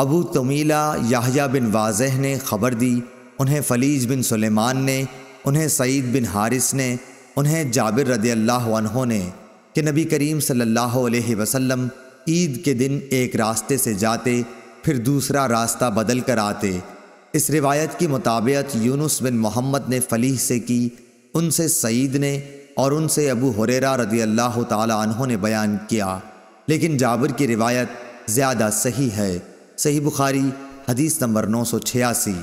अबू तमीला याहिया बिन वाजह ने खबर दी उन्हें फलीज बिन सुलेमान ने उन्हें सईद बिन हारिस ने उन्हें जाबिर रदी ने कि नबी करीम सल्लल्लाहु अलैहि वसल्लम ईद के दिन एक रास्ते से जाते फिर दूसरा रास्ता बदल कर आते इस रिवायत की मुताबियत यूनुस बिन मोहम्मद ने फलीह से की उनसे सईद ने और उनसे अबू हुरेरा रदी अल्लाह तहों ने बयान किया लेकिन जाबिर की रिवायत ज़्यादा सही है सही बुखारी हदीस नंबर नौ सौ छियासी